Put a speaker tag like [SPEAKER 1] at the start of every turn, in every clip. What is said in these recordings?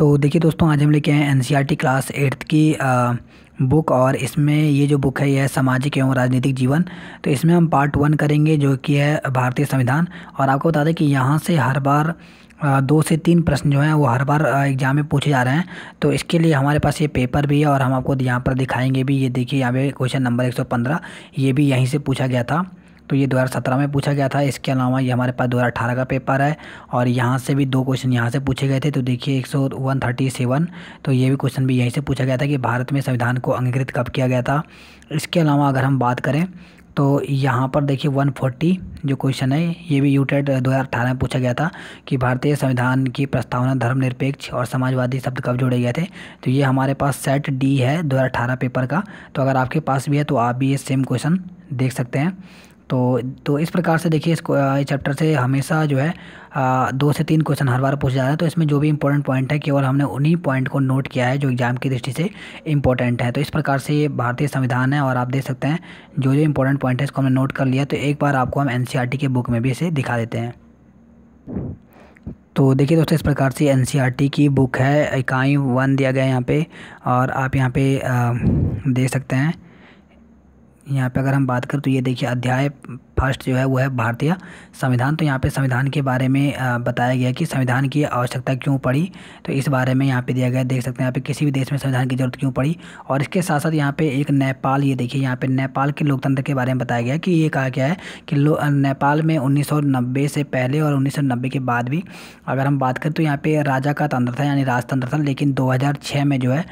[SPEAKER 1] तो देखिए दोस्तों आज हम लेके आए एन क्लास एट्थ की आ, बुक और इसमें ये जो बुक है यह है सामाजिक एवं राजनीतिक जीवन तो इसमें हम पार्ट वन करेंगे जो कि है भारतीय संविधान और आपको बता दें कि यहाँ से हर बार दो से तीन प्रश्न जो हैं वो हर बार एग्ज़ाम में पूछे जा रहे हैं तो इसके लिए हमारे पास ये पेपर भी है और हम आपको यहाँ पर दिखाएंगे भी ये देखिए यहाँ पे क्वेश्चन नंबर 115 ये भी यहीं से पूछा गया था तो ये दो में पूछा गया था इसके अलावा ये हमारे पास दो का पेपर है और यहाँ से भी दो क्वेश्चन यहाँ से पूछे गए थे तो देखिए एक तो ये भी क्वेश्चन भी यहीं से पूछा गया था कि भारत में संविधान को अंगीकृत कब किया गया था इसके अलावा अगर हम बात करें तो यहाँ पर देखिए 140 जो क्वेश्चन है ये भी e हज़ार 2018 में पूछा गया था कि भारतीय संविधान की प्रस्तावना धर्मनिरपेक्ष और समाजवादी शब्द कब जोड़े गए थे तो ये हमारे पास सेट डी है 2018 पेपर का तो अगर आपके पास भी है तो आप भी ये सेम क्वेश्चन देख सकते हैं तो तो इस प्रकार से देखिए इस चैप्टर से हमेशा जो है आ, दो से तीन क्वेश्चन हर बार पूछा जा रहा है तो इसमें जो भी इंपॉर्टेंट पॉइंट है केवल हमने उन्हीं पॉइंट को नोट किया है जो एग्जाम की दृष्टि से इंपॉर्टेंट है तो इस प्रकार से ये भारतीय संविधान है और आप देख सकते हैं जो जो इंपॉर्टेंट पॉइंट है इसको हमने नोट कर लिया तो एक बार आपको हम एन e के बुक में भी इसे दिखा देते हैं तो देखिए दोस्तों इस प्रकार से एन e की बुक है इकाई वन दिया गया है यहाँ पर और आप यहाँ पर दे देख सकते हैं यहाँ पे अगर हम बात करें तो ये देखिए अध्याय फर्स्ट जो है वो है भारतीय संविधान तो यहाँ पे संविधान के बारे में बताया गया कि संविधान की आवश्यकता क्यों पड़ी तो इस बारे में यहाँ पे दिया गया देख सकते हैं यहाँ पे किसी भी देश में संविधान की ज़रूरत क्यों पड़ी और इसके साथ साथ यहाँ पे एक नेपाल ये देखिए यहाँ पे नेपाल के लोकतंत्र के बारे में बताया गया कि ये कहा गया है कि नेपाल में उन्नीस से पहले और उन्नीस के बाद भी अगर हम बात करें तो यहाँ पर राजा का तंत्र था यानी राजतंत्र था लेकिन दो में जो है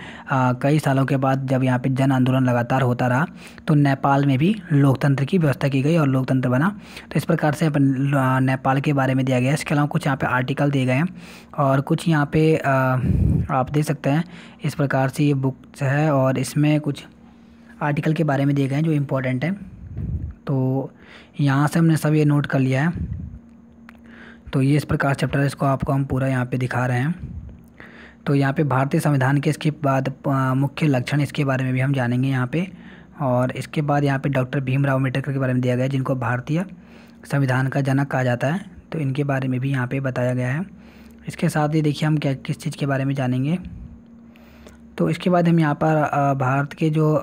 [SPEAKER 1] कई सालों के बाद जब यहाँ पर जन आंदोलन लगातार होता रहा तो नेपाल में भी लोकतंत्र की व्यवस्था की गई और लोकतंत्र तंत्र बना तो इस प्रकार से अपन नेपाल के बारे में दिया गया है इसके अलावा कुछ यहाँ पे आर्टिकल दिए गए हैं और कुछ यहाँ पे आप देख सकते हैं इस प्रकार से ये बुक है और इसमें कुछ आर्टिकल के बारे में दिए गए हैं जो इम्पोर्टेंट हैं तो यहाँ से हमने सब ये नोट कर लिया है तो ये इस प्रकार चैप्टर इसको आपको हम पूरा यहाँ पे दिखा रहे हैं तो यहाँ पे भारतीय संविधान के इसके बाद मुख्य लक्षण इसके बारे में भी हम जानेंगे यहाँ पे और इसके बाद यहाँ पे डॉक्टर भीमराव अम्बेडकर के बारे में दिया गया जिनको भारतीय संविधान का जनक कहा जाता है तो इनके बारे में भी यहाँ पे बताया गया है इसके साथ ही देखिए हम क्या किस चीज़ के बारे में जानेंगे तो इसके बाद हम यहाँ पर भारत के जो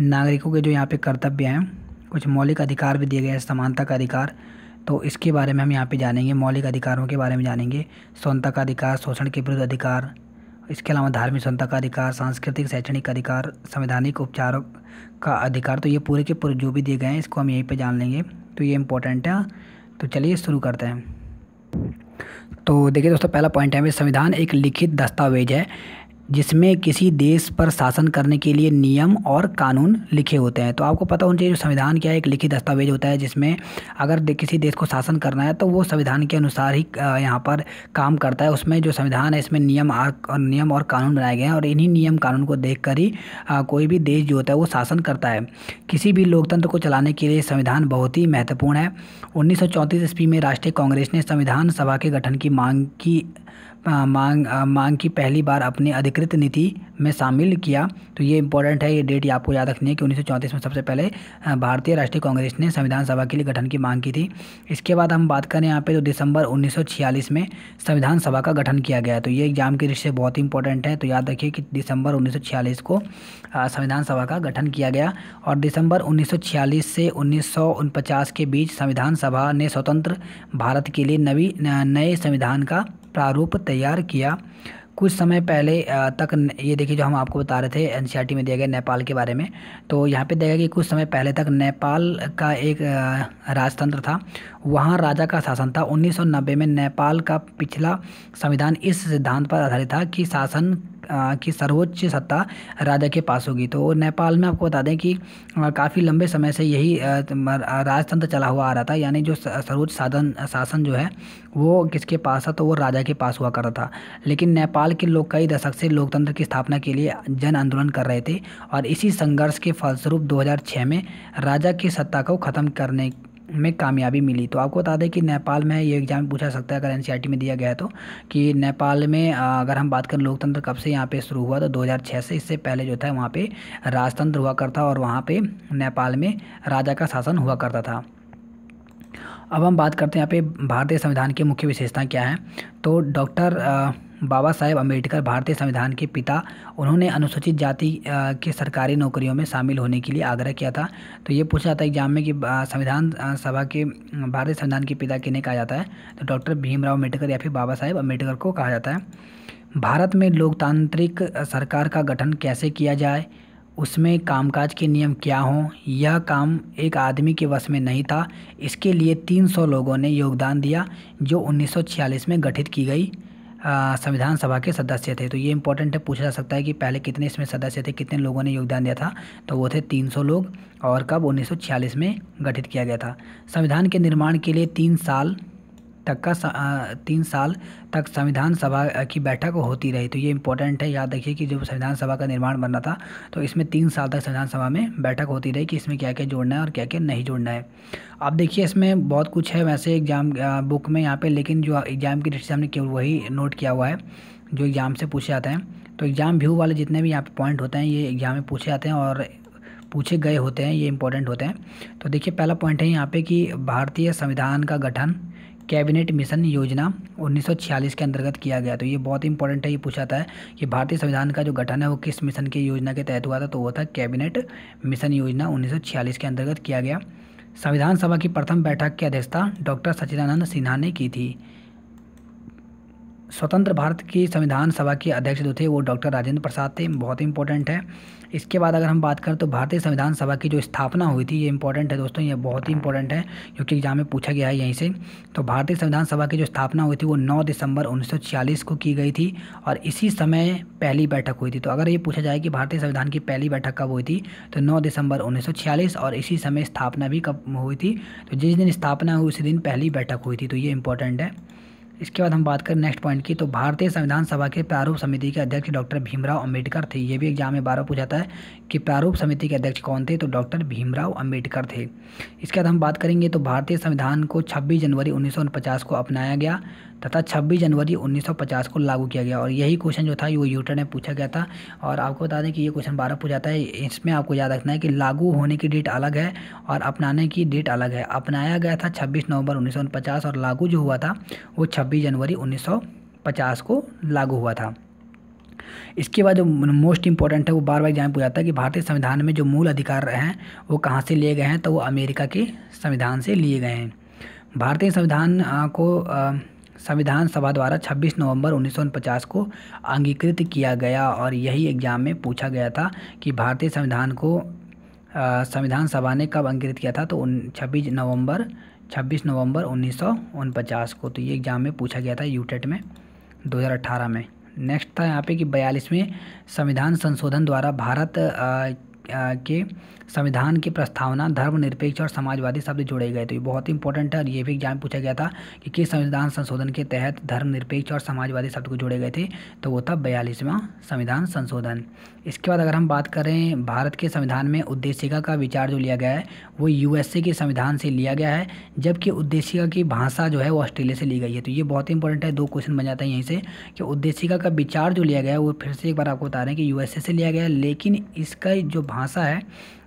[SPEAKER 1] नागरिकों के जो यहाँ पर कर्तव्य हैं कुछ मौलिक अधिकार भी दिए गए हैं समानता का अधिकार तो इसके बारे में हम यहाँ पे जानेंगे मौलिक अधिकारों के बारे में जानेंगे स्वतंत्रता का अधिकार शोषण के विरुद्ध अधिकार इसके अलावा धार्मिक स्वतंत्रता का अधिकार सांस्कृतिक शैक्षणिक अधिकार संवैधानिक उपचारों का अधिकार तो ये पूरे के पूरे जो भी दिए गए हैं इसको हम यहीं पर जान लेंगे तो ये इम्पोर्टेंट है तो चलिए शुरू करते हैं तो देखिए दोस्तों पहला पॉइंट है संविधान एक लिखित दस्तावेज है जिसमें किसी देश पर शासन करने के लिए नियम और कानून लिखे होते हैं तो आपको पता होना चाहिए जो संविधान क्या है एक लिखित दस्तावेज होता है जिसमें अगर किसी देश को शासन करना है तो वो संविधान के अनुसार ही यहाँ पर काम करता है उसमें जो संविधान है इसमें नियम और नियम और कानून बनाए गए हैं और इन्हीं नियम कानून को देख कर ही कोई भी देश जो होता है वो शासन करता है किसी भी लोकतंत्र को चलाने के लिए संविधान बहुत ही महत्वपूर्ण है उन्नीस सौ ईस्वी में राष्ट्रीय कांग्रेस ने संविधान सभा के गठन की मांग की मांग मांग की पहली बार अपनी अधिकृत नीति में शामिल किया तो ये इंपॉर्टेंट है ये डेट ये आपको याद रखनी है कि उन्नीस में सबसे पहले भारतीय राष्ट्रीय कांग्रेस ने संविधान सभा के लिए गठन की मांग की थी इसके बाद हम बात करें यहाँ पे तो दिसंबर 1946 में संविधान सभा का गठन किया गया तो ये एग्जाम की दृष्टि से बहुत ही इंपॉर्टेंट है तो याद रखिए कि दिसंबर उन्नीस को संविधान सभा का गठन किया गया और दिसंबर उन्नीस से उन्नीस के बीच संविधान सभा ने स्वतंत्र भारत के लिए नवी नए संविधान का प्रारूप तैयार किया कुछ समय पहले तक ये देखिए जो हम आपको बता रहे थे एन में दिया गया नेपाल के बारे में तो यहाँ पे दिया गया कि कुछ समय पहले तक नेपाल का एक राजतंत्र था वहाँ राजा का शासन था 1990 में नेपाल का पिछला संविधान इस सिद्धांत पर आधारित था कि शासन की सर्वोच्च सत्ता राजा के पास होगी तो नेपाल में आपको बता दें कि काफ़ी लंबे समय से यही राजतंत्र चला हुआ आ रहा था यानी जो सर्वोच्च साधन शासन जो है वो किसके पास था तो वो राजा के पास हुआ करता था लेकिन नेपाल के लोग कई दशक से लोकतंत्र की स्थापना के लिए जन आंदोलन कर रहे थे और इसी संघर्ष के फलस्वरूप दो में राजा की सत्ता को ख़त्म करने में कामयाबी मिली तो आपको बता दें कि नेपाल में ये एग्ज़ाम पूछा सकता है अगर एन e में दिया गया है तो कि नेपाल में अगर हम बात करें लोकतंत्र कब से यहाँ पे शुरू हुआ तो 2006 से इससे पहले जो था वहाँ पे राजतंत्र हुआ करता और वहाँ पे नेपाल में राजा का शासन हुआ करता था अब हम बात करते हैं यहाँ पे भारतीय संविधान की मुख्य विशेषता क्या हैं तो डॉक्टर बाबा साहेब अम्बेडकर भारतीय संविधान के पिता उन्होंने अनुसूचित जाति के सरकारी नौकरियों में शामिल होने के लिए आग्रह किया था तो ये पूछा जाता है एग्जाम में कि संविधान सभा के भारतीय संविधान के पिता किन्हें कहा जाता है तो डॉक्टर भीमराव अम्बेडकर या फिर बाबा साहेब अम्बेडकर को कहा जाता है भारत में लोकतांत्रिक सरकार का गठन कैसे किया जाए उसमें कामकाज के नियम क्या हों यह काम एक आदमी के वश में नहीं था इसके लिए 300 लोगों ने योगदान दिया जो 1946 में गठित की गई संविधान सभा के सदस्य थे तो ये इंपॉर्टेंट है पूछा जा सकता है कि पहले कितने इसमें सदस्य थे कितने लोगों ने योगदान दिया था तो वो थे 300 लोग और कब 1946 में गठित किया गया था संविधान के निर्माण के लिए तीन साल तक का सा, तीन साल तक संविधान सभा की बैठक होती रही तो ये इंपॉर्टेंट है याद रखिए कि जब संविधान सभा का निर्माण बनना था तो इसमें तीन साल तक संविधान सभा में बैठक होती रही कि इसमें क्या क्या जोड़ना है और क्या क्या नहीं जोड़ना है अब देखिए इसमें बहुत कुछ है वैसे एग्जाम बुक में यहाँ पर लेकिन जो एग्ज़ाम की दृष्टि से हमने केवल वही नोट किया हुआ है जो एग्ज़ाम से पूछे जाते हैं तो एग्ज़ाम व्यू वाले जितने भी यहाँ पे पॉइंट होते हैं ये एग्ज़ाम में पूछे जाते हैं और पूछे गए होते हैं ये इंपॉर्टेंट होते हैं तो देखिए पहला पॉइंट है यहाँ पे कि भारतीय संविधान का गठन कैबिनेट मिशन योजना 1946 के अंतर्गत किया गया तो ये बहुत इंपॉर्टेंट है ये पूछा था कि भारतीय संविधान का जो गठन है वो किस मिशन की योजना के तहत हुआ था तो वो था कैबिनेट मिशन योजना 1946 के अंतर्गत किया गया संविधान सभा की प्रथम बैठक की अध्यक्षता डॉक्टर सचिदानंद सिन्हा ने की थी स्वतंत्र भारत की संविधान सभा के अध्यक्ष जो थे वो डॉक्टर राजेंद्र प्रसाद थे बहुत इंपॉर्टेंट है इसके बाद अगर हम बात करें तो भारतीय संविधान सभा की जो स्थापना हुई थी ये इंपॉर्टेंट है दोस्तों ये बहुत ही इंपॉर्टेंट है क्योंकि एग्जाम में पूछा गया है यहीं से तो भारतीय संविधान सभा की जो स्थापना हुई थी वो 9 दिसंबर 1946 को की गई थी और इसी समय पहली बैठक हुई थी तो अगर ये पूछा जाए कि भारतीय संविधान की पहली बैठक कब हुई थी तो नौ दिसंबर उन्नीस और इसी समय स्थापना भी कब हुई थी तो जिस दिन स्थापना हुई उसी दिन पहली बैठक हुई थी तो ये इंपॉर्टेंट है इसके बाद हम बात करें नेक्स्ट पॉइंट की तो भारतीय संविधान सभा के प्रारूप समिति के अध्यक्ष डॉक्टर भीमराव अंबेडकर थे ये भी एग्जाम में बारह पूछा है कि प्रारूप समिति के अध्यक्ष कौन थे तो डॉक्टर भीमराव अंबेडकर थे इसके बाद हम बात करेंगे तो भारतीय संविधान को छब्बीस जनवरी उन्नीस को अपनाया गया तथा 26 जनवरी 1950 को लागू किया गया और यही क्वेश्चन जो था वो यूटर ने पूछा गया था और आपको बता दें कि ये क्वेश्चन बारह पूछा जाता है इसमें आपको याद रखना है कि लागू होने की डेट अलग है और अपनाने की डेट अलग है अपनाया गया था छब्बीस नवंबर उन्नीस और लागू जो हुआ था वो छब्बीस जनवरी उन्नीस को लागू हुआ था इसके बाद जो मोस्ट इंपॉर्टेंट है वो बार बार एग्जाम पूछा जाता है कि भारतीय संविधान में जो मूल अधिकार हैं वो कहाँ से लिए गए हैं तो वो अमेरिका के संविधान से लिए गए हैं भारतीय संविधान को आ, संविधान सभा द्वारा 26 नवंबर उन्नीस को अंगीकृत किया गया और यही एग्ज़ाम में पूछा गया था कि भारतीय संविधान को संविधान सभा ने कब अंगीकृत किया था तो उन छब्बीस नवंबर 26 नवंबर उन्नीस को तो ये एग्ज़ाम में पूछा गया था यूटेट में 2018 में नेक्स्ट था यहाँ पे कि बयालीसवें संविधान संशोधन द्वारा भारत के संविधान की प्रस्तावना धर्मनिरपेक्ष और समाजवादी शब्द जोड़े गए तो ये बहुत ही इंपॉर्टेंट है और ये भी एग्जाम पूछा गया था कि किस संविधान संशोधन के तहत धर्मनिरपेक्ष और समाजवादी शब्द को जोड़े गए थे तो वो था बयालीसवां संविधान संशोधन इसके बाद अगर हम बात करें भारत के संविधान में उद्देशिका का विचार जो लिया गया है वो यूएसए के संविधान से लिया गया है जबकि उद्देशिका की भाषा जो है वो ऑस्ट्रेलिया से ली गई है तो ये बहुत इंपॉर्टेंट है दो क्वेश्चन बन जाता है यहीं से कि उद्देशिका का विचार जो लिया गया है वो फिर से एक बार आपको बता रहे हैं कि यूएसए से लिया गया है लेकिन इसका जो भाषा है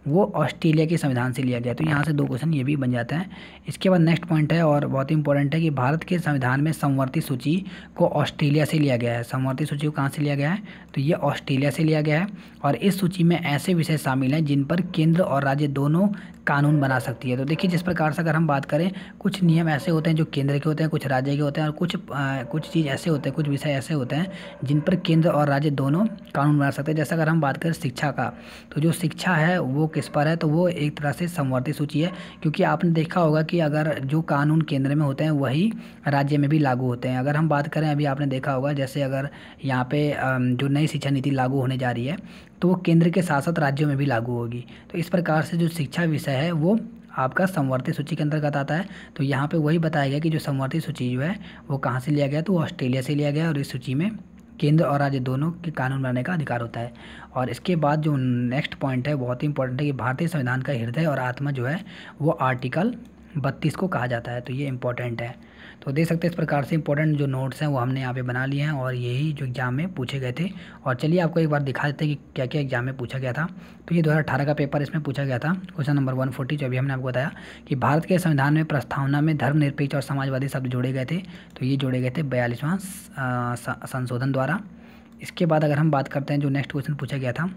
[SPEAKER 1] वो ऑस्ट्रेलिया के संविधान से लिया गया तो यहाँ से दो क्वेश्चन ये भी बन जाते हैं इसके बाद नेक्स्ट पॉइंट है और बहुत इंपॉर्टेंट है कि भारत के संविधान में संवर्ती सूची को ऑस्ट्रेलिया से लिया गया है संवर्ती सूची को कहाँ से लिया गया है तो ये ऑस्ट्रेलिया से लिया गया है और इस सूची में ऐसे विषय शामिल हैं जिन पर केंद्र और राज्य दोनों कानून बना सकती है तो देखिए जिस प्रकार से अगर हम बात करें कुछ नियम ऐसे होते हैं जो केंद्र के होते हैं कुछ राज्य के होते हैं और कुछ कुछ चीज़ ऐसे होते हैं कुछ विषय ऐसे होते हैं जिन पर केंद्र और राज्य दोनों कानून बना सकते हैं जैसे अगर हम बात करें शिक्षा का तो जो शिक्षा है वो किस पर है तो वो एक तरह से संवर्धित सूची है क्योंकि आपने देखा होगा कि अगर जो कानून केंद्र में होते हैं वही राज्य में भी लागू होते हैं अगर हम बात करें अभी आपने देखा होगा जैसे अगर यहाँ पे जो नई शिक्षा नीति लागू होने जा रही है तो वो केंद्र के साथ साथ राज्यों में भी लागू होगी तो इस प्रकार से जो शिक्षा विषय है वो आपका संवर्धित सूची के अंतर्गत आता है तो यहाँ पे वही बताया गया कि जो संवर्धित सूची जो है वो कहाँ से लिया गया तो ऑस्ट्रेलिया से लिया गया और इस सूची में केंद्र और राज्य दोनों के कानून बनाने का अधिकार होता है और इसके बाद जो नेक्स्ट पॉइंट है बहुत ही इंपॉर्टेंट है कि भारतीय संविधान का हृदय और आत्मा जो है वो आर्टिकल बत्तीस को कहा जाता है तो ये इम्पोर्टेंट है तो देख सकते हैं इस प्रकार से इंपॉर्टेंट जो नोट्स हैं वो हमने यहाँ पे बना लिए हैं और यही जो एग्ज़ाम में पूछे गए थे और चलिए आपको एक बार दिखा देते हैं कि क्या क्या एग्ज़ाम में पूछा गया था तो ये दो का पेपर इसमें पूछा गया था क्वेश्चन नंबर वन जो अभी हमने आपको बताया कि भारत के संविधान में प्रस्तावना में धर्मनिरपेक्ष और समाजवादी शब्द जोड़े गए थे तो ये जोड़े गए थे बयालीसवां संशोधन द्वारा इसके बाद अगर हम बात करते हैं जो नेक्स्ट क्वेश्चन पूछा गया था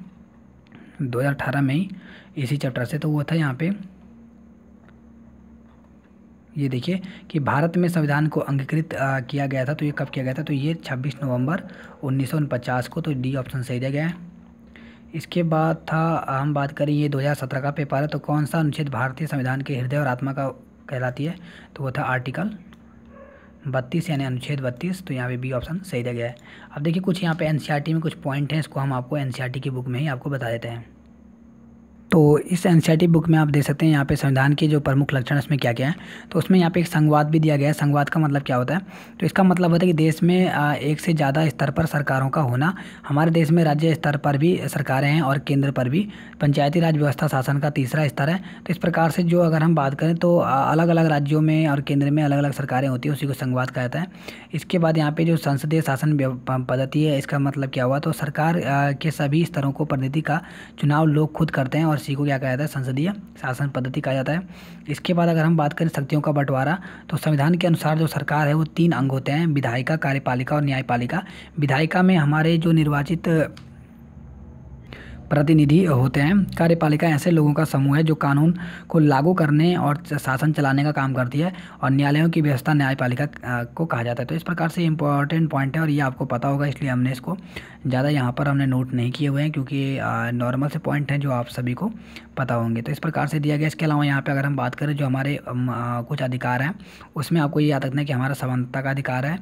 [SPEAKER 1] 2018 में ही इसी चैप्टर से तो वो था यहाँ पे ये देखिए कि भारत में संविधान को अंगीकृत किया गया था तो ये कब किया गया था तो ये 26 नवंबर उन्नीस को तो डी ऑप्शन सही दिया गया है इसके बाद था हम बात करें ये 2017 का पेपर है तो कौन सा अनुच्छेद भारतीय संविधान के हृदय और आत्मा का कहलाती है तो वो था आर्टिकल बत्तीस यानी अनुच्छेद बत्तीस तो यहाँ पे बी ऑप्शन सही दिया गया है अब देखिए कुछ यहाँ पे एन e में कुछ पॉइंट हैं इसको हम आपको एन e की बुक में ही आपको बता देते हैं तो इस एन बुक में आप देख सकते हैं यहाँ पे संविधान के जो प्रमुख लक्षण इसमें क्या क्या है तो उसमें यहाँ पे एक संवाद भी दिया गया है संवाद का मतलब क्या होता है तो इसका मतलब होता है कि देश में एक से ज़्यादा स्तर पर सरकारों का होना हमारे देश में राज्य स्तर पर भी सरकारें हैं और केंद्र पर भी पंचायती राज व्यवस्था शासन का तीसरा स्तर है तो इस प्रकार से जो अगर हम बात करें तो अलग अलग राज्यों में और केंद्र में अलग अलग सरकारें होती हैं उसी को संवाद कहा जाता है इसके बाद यहाँ पर जो संसदीय शासन पद्धति है इसका मतलब क्या हुआ तो सरकार के सभी स्तरों को प्रतिनिधि का चुनाव लोग खुद करते हैं और उसी को क्या कहा जाता है संसदीय शासन पद्धति कहा जाता है इसके बाद अगर हम बात करें शक्तियों का बंटवारा तो संविधान के अनुसार जो सरकार है वो तीन अंग होते हैं विधायिका कार्यपालिका और न्यायपालिका विधायिका में हमारे जो निर्वाचित प्रतिनिधि होते हैं कार्यपालिका ऐसे लोगों का समूह है जो कानून को लागू करने और शासन चलाने का काम करती है और न्यायालयों की व्यवस्था न्यायपालिका को कहा जाता है तो इस प्रकार से इंपॉर्टेंट पॉइंट है और ये आपको पता होगा इसलिए हमने इसको ज़्यादा यहाँ पर हमने नोट नहीं किए हुए हैं क्योंकि नॉर्मल से पॉइंट हैं जो आप सभी को पता होंगे तो इस प्रकार से दिया गया इसके अलावा यहाँ पर अगर हम बात करें जो हमारे कुछ अधिकार हैं उसमें आपको ये याद रखना है कि हमारा समानता का अधिकार है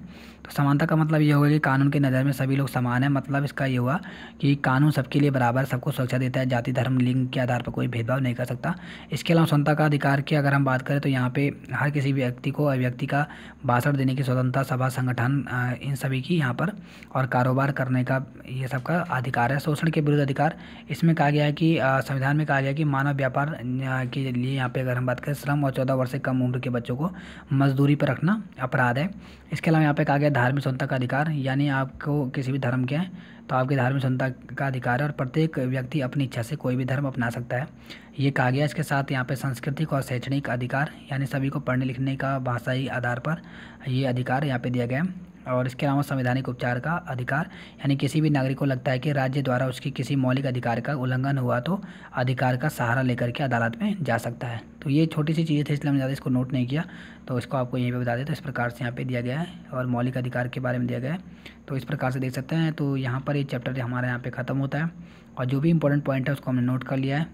[SPEAKER 1] तो समानता का मतलब ये होगा कि कानून की नज़र में सभी लोग समान है मतलब इसका ये हुआ कि कानून सबके लिए बराबर सबको सुरक्षा देता है जाति धर्म लिंग के आधार पर कोई भेदभाव नहीं कर सकता इसके अलावा स्वतंत्रता का अधिकार की अगर हम बात करें तो यहाँ पे हर किसी व्यक्ति को अभिव्यक्ति का भाषण देने की स्वतंत्रता सभा संगठन इन सभी की यहाँ पर और कारोबार करने का ये सबका अधिकार है शोषण के विरुद्ध अधिकार इसमें कहा गया है कि संविधान में कहा गया कि मानव व्यापार के लिए यहाँ पे अगर हम बात करें श्रम और चौदह वर्ष से कम उम्र के बच्चों को मजदूरी पर रखना अपराध है इसके अलावा यहाँ पे कहा गया धार्मिक स्वतंत्रता का अधिकार यानी आपको किसी भी धर्म के हैं तो आपकी धार्मिक स्वतंत्रता का अधिकार है और प्रत्येक व्यक्ति अपनी इच्छा से कोई भी धर्म अपना सकता है ये कहा गया इसके साथ यहाँ पे सांस्कृतिक और शैक्षणिक अधिकार यानी सभी को पढ़ने लिखने का भाषाई आधार पर ये अधिकार यहाँ पे दिया गया है और इसके अलावा संवैधानिक उपचार का अधिकार यानी किसी भी नागरिक को लगता है कि राज्य द्वारा उसकी किसी मौलिक अधिकार का उल्लंघन हुआ तो अधिकार का सहारा लेकर के अदालत में जा सकता है तो ये छोटी सी चीज़ें थी इसलिए हमने ज़्यादा इसको नोट नहीं किया तो इसको आपको यहीं पर बता दें तो इस प्रकार से यहाँ पर दिया गया है और मौलिक अधिकार के बारे में दिया गया है तो इस प्रकार से देख सकते हैं तो यहाँ पर ये चैप्टर हमारे यहाँ पर ख़त्म होता है और जो भी इंपॉर्टेंट पॉइंट है उसको हमने नोट कर लिया है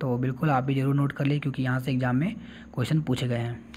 [SPEAKER 1] तो बिल्कुल आप भी ज़रूर नोट कर लिए क्योंकि यहाँ से एग्ज़ाम में क्वेश्चन पूछे गए हैं